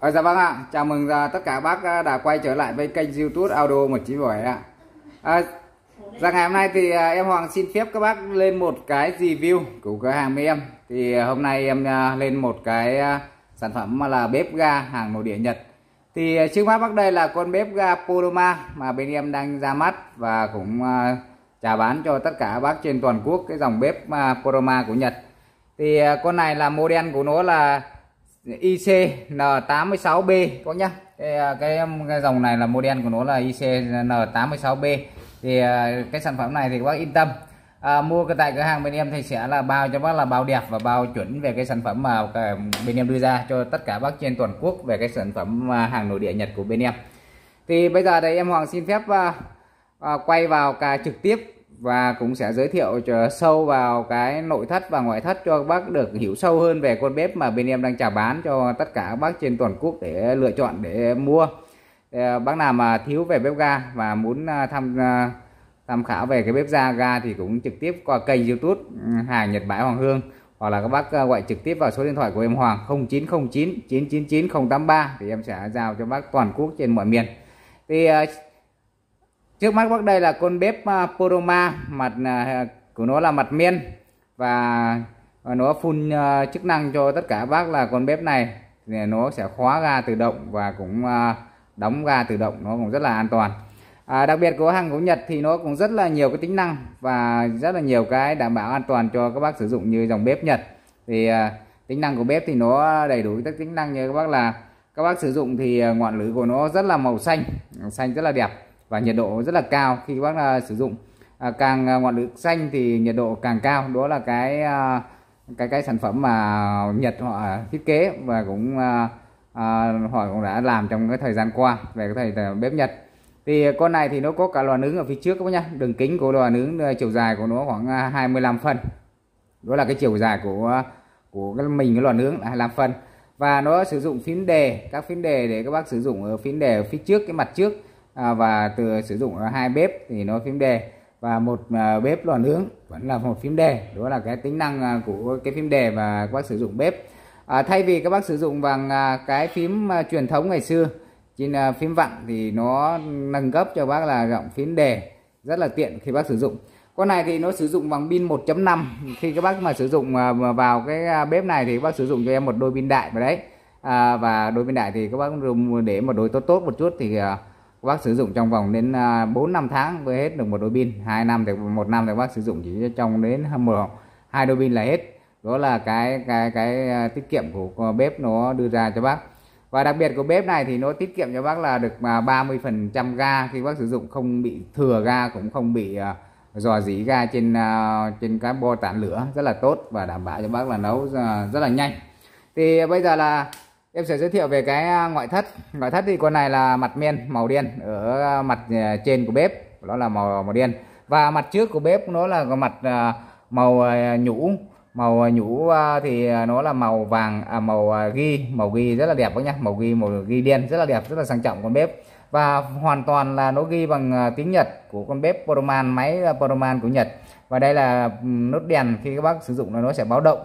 À, dạ vâng ạ, chào mừng à, tất cả bác à, đã quay trở lại với kênh youtube Audio 197 ạ à, Dạ ngày hôm nay thì à, em Hoàng xin phép các bác lên một cái review của cửa hàng với em Thì à, hôm nay em à, lên một cái à, sản phẩm là bếp ga hàng nội địa Nhật Thì à, trước mắt bác đây là con bếp ga Poloma mà bên em đang ra mắt Và cũng à, chào bán cho tất cả bác trên toàn quốc cái dòng bếp à, Poloma của Nhật Thì à, con này là model của nó là ICN86B có nhá à, cái, cái dòng này là model của nó là ICN86B thì à, cái sản phẩm này thì các bác yên tâm à, mua cái tại cửa hàng bên em thì sẽ là bao cho bác là bao đẹp và bao chuẩn về cái sản phẩm mà à, bên em đưa ra cho tất cả bác trên toàn quốc về cái sản phẩm hàng nội địa Nhật của bên em thì bây giờ đây em Hoàng xin phép à, à, quay vào cả trực tiếp và cũng sẽ giới thiệu sâu vào cái nội thất và ngoại thất cho các bác được hiểu sâu hơn về con bếp mà bên em đang chào bán cho tất cả các bác trên toàn quốc để lựa chọn để mua ờ, bác nào mà thiếu về bếp ga và muốn à, tham à, tham khảo về cái bếp ga ga thì cũng trực tiếp qua kênh youtube ừ, hàng Nhật Bãi Hoàng Hương hoặc là các bác à, gọi trực tiếp vào số điện thoại của em Hoàng 0909 999 083 thì em sẽ giao cho bác toàn quốc trên mọi miền thì trước mắt bác đây là con bếp à, Poroma mặt à, của nó là mặt men và nó phun à, chức năng cho tất cả bác là con bếp này thì nó sẽ khóa ga tự động và cũng đóng ga tự động nó cũng rất là an toàn à, đặc biệt của hàng của Nhật thì nó cũng rất là nhiều cái tính năng và rất là nhiều cái đảm bảo an toàn cho các bác sử dụng như dòng bếp Nhật thì tính năng của bếp thì nó đầy đủ các tính năng như các bác là các bác sử dụng thì ngọn lửa của nó rất là màu xanh xanh rất là đẹp và nhiệt độ rất là cao khi các bác uh, sử dụng à, càng à, ngọn lửa xanh thì nhiệt độ càng cao đó là cái uh, cái cái sản phẩm mà Nhật họ thiết kế và cũng uh, uh, họ cũng đã làm trong cái thời gian qua về cái thời bếp Nhật thì con này thì nó có cả lò nướng ở phía trước các bác nhá đường kính của lò nướng chiều dài của nó khoảng 25 phân đó là cái chiều dài của của cái mình cái lò nướng là 25 phân và nó sử dụng phím đề các phím đề để các bác sử dụng ở phím đề ở phía trước cái mặt trước À, và từ sử dụng hai bếp thì nó phím đề và một à, bếp lò nướng vẫn là một phím đề đó là cái tính năng à, của cái phím đề và các bác sử dụng bếp à, thay vì các bác sử dụng bằng cái phím truyền thống ngày xưa trên phím vặn thì nó nâng cấp cho bác là giọng phím đề rất là tiện khi bác sử dụng con này thì nó sử dụng bằng pin 1.5 khi các bác mà sử dụng vào cái bếp này thì các bác sử dụng cho em một đôi pin đại vào đấy à, và đôi pin đại thì các bác dùng để một đôi tốt tốt một chút thì các bác sử dụng trong vòng đến 4 à, năm tháng mới hết được một đôi pin, 2 năm thì một năm thì bác sử dụng chỉ trong đến một hai đôi pin là hết. Đó là cái cái cái à, tiết kiệm của bếp nó đưa ra cho bác. Và đặc biệt của bếp này thì nó tiết kiệm cho bác là được 30% à, ga khi bác sử dụng không bị thừa ga cũng không bị dò dỉ ga trên trên cái bo tản lửa rất là tốt và đảm bảo cho bác là nấu rất là nhanh. Thì bây giờ là Em sẽ giới thiệu về cái à, ngoại thất. Ngoại thất thì con này là mặt men màu đen ở à, mặt à, trên của bếp, nó là màu màu đen. Và mặt trước của bếp nó là mặt màu nhũ. Màu nhũ thì nó là màu vàng à, màu ghi, màu ghi rất là đẹp các nhá, màu ghi màu ghi đen rất là đẹp, rất là sang trọng con bếp. Và hoàn toàn là nó ghi bằng tiếng Nhật của con bếp Poroman, máy Poroman của Nhật. Và đây là ừ, nốt đèn khi các bác sử dụng là nó sẽ báo động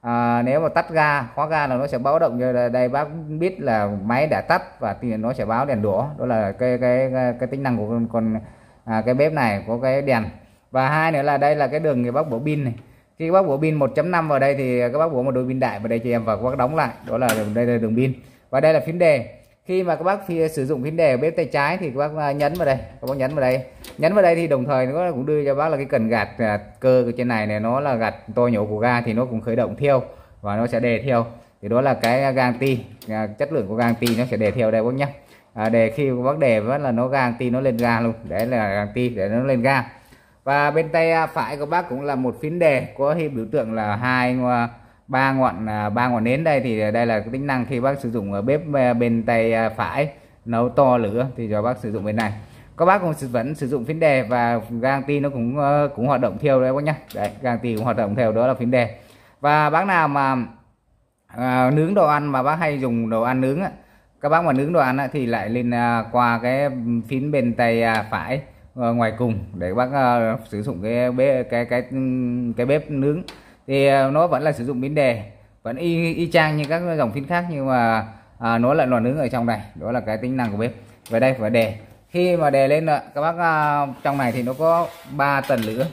à, nếu mà tắt ga khóa ga là nó sẽ báo động như đây bác biết là máy đã tắt và thì nó sẽ báo đèn đỏ đó là cái cái cái, cái tính năng của con, con à, cái bếp này có cái đèn và hai nữa là đây là cái đường thì bác bổ pin này khi bác bổ pin 1.5 vào đây thì các bác bổ một đôi pin đại vào đây cho em và các bác đóng lại đó là đường, đây là đường pin và đây là phím đề khi mà các bác thì sử dụng cái đề bếp tay trái thì các bác à, nhấn vào đây các bác nhấn vào đây nhấn vào đây thì đồng thời nó cũng đưa cho bác là cái cần gạt à, cơ ở trên này này nó là gạt to nhổ của ga thì nó cũng khởi động theo và nó sẽ đề theo thì đó là cái gang ti à, chất lượng của gang ti nó sẽ đề theo đây bác nhé à, đề khi bác đề vẫn là nó gang ti nó lên ga luôn đấy là gang ti để nó lên ga và bên tay phải của bác cũng là một phím đề có biểu tượng là hai ba ngọn à, ba ngọn nến đây thì đây là cái tính năng khi bác sử dụng ở bếp à, bên tay à, phải nấu to lửa thì cho bác sử dụng bên này các bác cũng vẫn sử dụng phím đề và gang ti nó cũng ờ, cũng hoạt động theo đấy bác nhá đấy gang ti cũng hoạt động theo đó là phím đề và bác nào mà à, nướng đồ ăn mà bác hay dùng đồ ăn nướng á, các bác mà nướng đồ ăn á, thì lại lên à, qua cái phím bên tay à, phải à, ngoài cùng để bác à, sử dụng cái bếp cái cái cái bếp nướng thì à, nó vẫn là sử dụng biến đề vẫn y, y chang như các dòng pin khác nhưng mà à, nó lại lò nướng ở trong này đó là cái tính năng của bếp về đây phải đề khi mà đề lên à, các bác à, trong này thì nó có 3 tầng lửa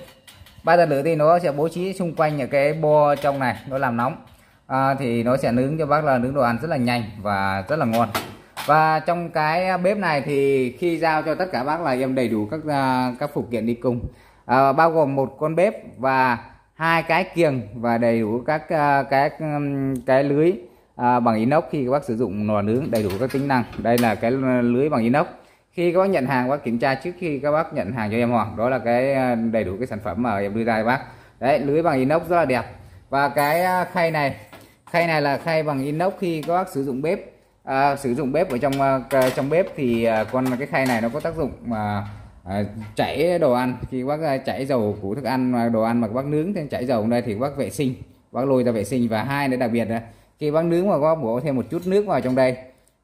ba tầng lửa thì nó sẽ bố trí xung quanh những cái bo trong này nó làm nóng à, thì nó sẽ nướng cho bác là nướng đồ ăn rất là nhanh và rất là ngon và trong cái bếp này thì khi giao cho tất cả bác là em đầy đủ các à, các phụ kiện đi cùng à, bao gồm một con bếp và hai cái kiềng và đầy đủ các à, cái cái lưới à, bằng inox khi các bác sử dụng lò nướng đầy đủ các tính năng đây là cái lưới bằng inox khi các bác nhận hàng bác kiểm tra trước khi các bác nhận hàng cho em hoàng đó là cái à, đầy đủ cái sản phẩm mà em đưa ra bác đấy lưới bằng inox rất là đẹp và cái à, khay này khay này là khay bằng inox khi các bác sử dụng bếp à, sử dụng bếp ở trong trong bếp thì con cái khay này nó có tác dụng mà À, chảy đồ ăn khi bác à, chảy dầu của thức ăn đồ ăn mà bác nướng thêm chảy dầu đây thì bác vệ sinh bác lôi ra vệ sinh và hai nữa đặc biệt là khi bác nướng mà có bổ thêm một chút nước vào trong đây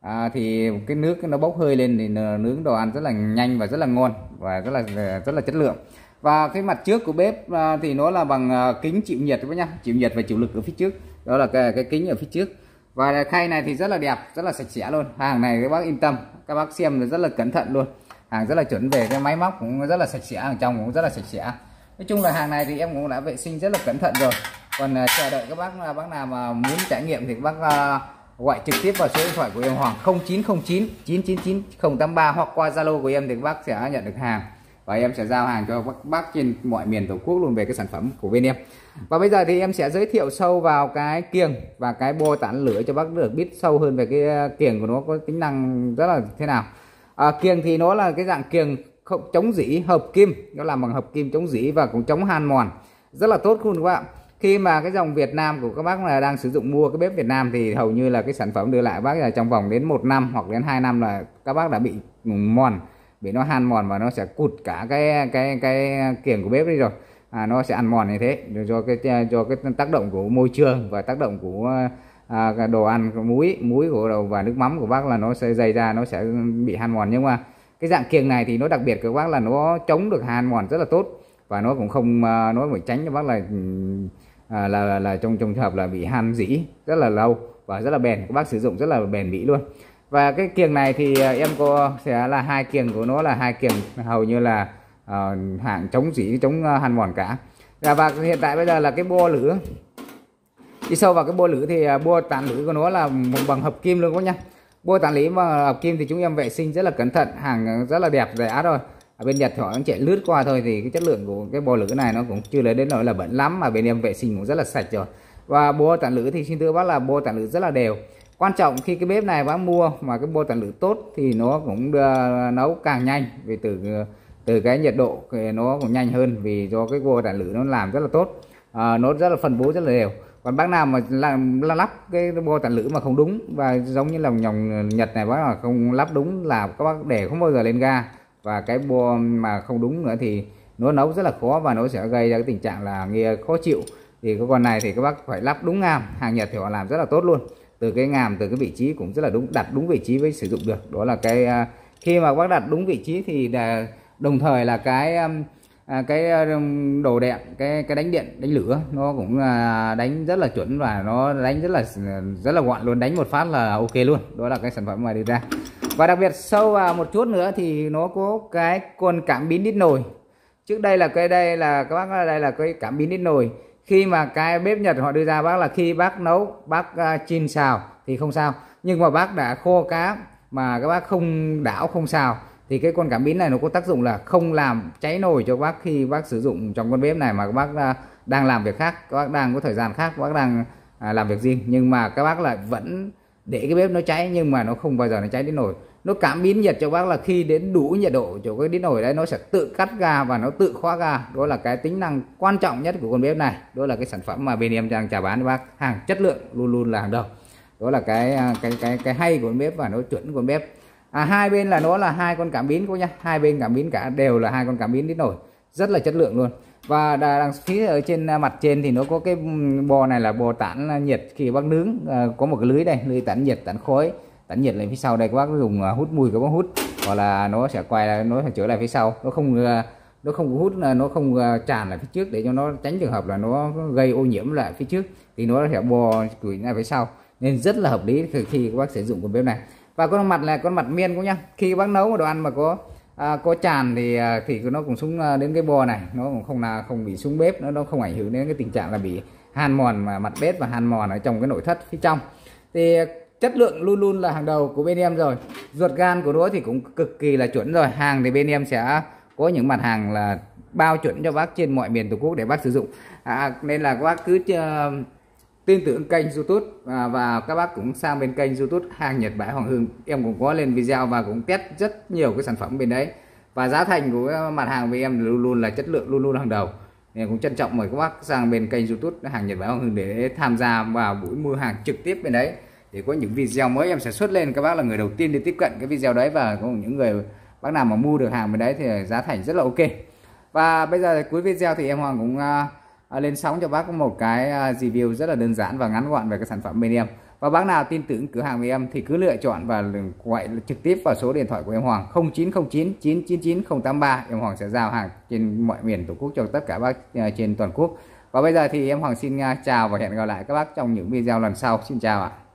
à, thì cái nước nó bốc hơi lên thì nướng đồ ăn rất là nhanh và rất là ngon và rất là à, rất là chất lượng và cái mặt trước của bếp thì nó là bằng kính chịu nhiệt các nhá chịu nhiệt và chịu lực ở phía trước đó là cái, cái kính ở phía trước và khay này thì rất là đẹp rất là sạch sẽ luôn hàng này các bác yên tâm các bác xem rất là cẩn thận luôn hàng rất là chuẩn về cái máy móc cũng rất là sạch sẽ hàng trong cũng rất là sạch sẽ nói chung là hàng này thì em cũng đã vệ sinh rất là cẩn thận rồi còn uh, chờ đợi các bác là bác nào mà muốn trải nghiệm thì các bác uh, gọi trực tiếp vào số điện thoại của em Hoàng 0909 999 083 hoặc qua Zalo của em thì các bác sẽ nhận được hàng và em sẽ giao hàng cho các bác trên mọi miền tổ quốc luôn về cái sản phẩm của bên em và bây giờ thì em sẽ giới thiệu sâu vào cái kiềng và cái bô tản lửa cho bác được biết sâu hơn về cái à, kiềng của nó có tính năng rất là thế nào à, kiềng thì nó là cái dạng kiềng không chống dỉ hợp kim nó làm bằng hợp kim chống dỉ và cũng chống han mòn rất là tốt luôn các bạn khi mà cái dòng Việt Nam của các bác là đang sử dụng mua cái bếp Việt Nam thì hầu như là cái sản phẩm đưa lại bác là trong vòng đến một năm hoặc đến 2 năm là các bác đã bị mòn bị nó han mòn và nó sẽ cụt cả cái cái cái kiềng của bếp đi rồi à, nó sẽ ăn mòn như thế do cái do cái tác động của môi trường và tác động của à, đồ ăn muối muối của đầu và nước mắm của bác là nó sẽ dày ra nó sẽ bị hàn mòn nhưng mà cái dạng kiềng này thì nó đặc biệt các bác là nó chống được hàn mòn rất là tốt và nó cũng không à, nó phải tránh cho bác là à, là là, là trong trong trường hợp là bị hàn dĩ rất là lâu và rất là bền các bác sử dụng rất là bền bỉ luôn và cái kiềng này thì à, em có sẽ là hai kiềng của nó là hai kiềng hầu như là uh, hạng chống dĩ chống hàn mòn cả dạ, và hiện tại bây giờ là cái bo lửa đi sâu vào cái bô lử thì à, bô tản lử của nó là bằng hợp kim luôn các nhá bô tản lý và hợp kim thì chúng em vệ sinh rất là cẩn thận hàng rất là đẹp rẻ rồi ở bên Nhật họ chạy lướt qua thôi thì cái chất lượng của cái bô lửa này nó cũng chưa lấy đến nỗi là bẩn lắm mà bên em vệ sinh cũng rất là sạch rồi và bô tản lửa thì xin thưa bác là bô tản lửa rất là đều quan trọng khi cái bếp này bác mua mà cái bô tản lửa tốt thì nó cũng đưa, à, nấu càng nhanh vì từ à, từ cái nhiệt độ thì nó cũng nhanh hơn vì do cái bô tản lửa nó làm rất là tốt à, nó rất là phân bố rất là đều còn bác nào mà làm là lắp cái bo tản lửa mà không đúng và giống như là nhòng nhật này bác mà không lắp đúng là các bác để không bao giờ lên ga và cái bo mà không đúng nữa thì nó nấu rất là khó và nó sẽ gây ra cái tình trạng là nghe khó chịu thì cái con này thì các bác phải lắp đúng ngàm hàng nhật thì họ làm rất là tốt luôn từ cái ngàm từ cái vị trí cũng rất là đúng đặt đúng vị trí với sử dụng được đó là cái à, khi mà bác đặt đúng vị trí thì đồng thời là cái um, À, cái ờ, đồ đẹp, cái cái đánh điện đánh lửa nó cũng đánh rất là chuẩn và nó đánh rất là rất là gọn luôn đánh một phát là ok luôn đó là cái sản phẩm mà đi ra và đặc biệt sâu vào một chút nữa thì nó có cái con cảm biến đít nồi trước đây là cái đây là các bác đây là cái cảm biến đít nồi khi mà cái bếp Nhật họ đưa ra bác là khi bác nấu bác uh, xào thì không sao nhưng mà bác đã khô cá mà các bác không đảo không xào thì cái con cảm biến này nó có tác dụng là không làm cháy nồi cho bác khi bác sử dụng trong con bếp này mà các bác à, đang làm việc khác các bác đang có thời gian khác các bác đang à, làm việc riêng nhưng mà các bác lại vẫn để cái bếp nó cháy nhưng mà nó không bao giờ nó cháy đến nồi nó cảm biến nhiệt cho bác là khi đến đủ nhiệt độ chỗ cái đít nồi đấy nó sẽ tự cắt ga và nó tự khóa ga đó là cái tính năng quan trọng nhất của con bếp này đó là cái sản phẩm mà bên em đang chào bán cho bác hàng chất lượng luôn luôn là hàng đầu đó là cái à, cái cái cái hay của con bếp và nó chuẩn của con bếp à hai bên là nó là hai con cảm biến cô nhá hai bên cảm biến cả đều là hai con cảm biến đến nổi rất là chất lượng luôn và đằng phía ở trên à, mặt trên thì nó có cái bò này là bò tản à, nhiệt khi bác nướng à, có một cái lưới đây lưới tản nhiệt tản khói tản nhiệt lên phía sau đây các bác dùng à, hút mùi các bác hút hoặc là nó sẽ quay nó sẽ trở lại phía sau nó không nó không hút nó không tràn lại phía trước để cho nó tránh trường hợp là nó gây ô nhiễm lại phía trước thì nó sẽ bò chuỗi ra phía sau nên rất là hợp lý khi các bác sử dụng con bếp này và con mặt là con mặt miên cũng nhá khi bác nấu một đồ ăn mà có à, có tràn thì à, thì nó cũng xuống à, đến cái bò này nó cũng không là không bị xuống bếp nó nó không ảnh hưởng đến cái tình trạng là bị hàn mòn mà mặt bếp và hàn mòn ở trong cái nội thất phía trong thì chất lượng luôn luôn là hàng đầu của bên em rồi ruột gan của đũa thì cũng cực kỳ là chuẩn rồi hàng thì bên em sẽ có những mặt hàng là bao chuẩn cho bác trên mọi miền tổ quốc để bác sử dụng à, nên là các bác cứ uh, tin tưởng kênh youtube và, và các bác cũng sang bên kênh youtube hàng Nhật Bãi Hoàng Hưng em cũng có lên video và cũng test rất nhiều cái sản phẩm bên đấy và giá thành của mặt hàng với em luôn luôn là chất lượng luôn luôn hàng đầu em cũng trân trọng mời các bác sang bên kênh youtube hàng Nhật Bãi Hoàng Hưng để tham gia vào buổi mua hàng trực tiếp bên đấy để có những video mới em sẽ xuất lên các bác là người đầu tiên đi tiếp cận cái video đấy và có những người bác nào mà mua được hàng bên đấy thì giá thành rất là ok và bây giờ cuối video thì em Hoàng cũng à, À, lên sóng cho bác một cái à, review rất là đơn giản và ngắn gọn về cái sản phẩm bên em và bác nào tin tưởng cửa hàng bên em thì cứ lựa chọn và gọi trực tiếp vào số điện thoại của em Hoàng 0909 999 083 em Hoàng sẽ giao hàng trên mọi miền tổ quốc cho tất cả bác à, trên toàn quốc và bây giờ thì em Hoàng xin chào và hẹn gặp lại các bác trong những video lần sau xin chào ạ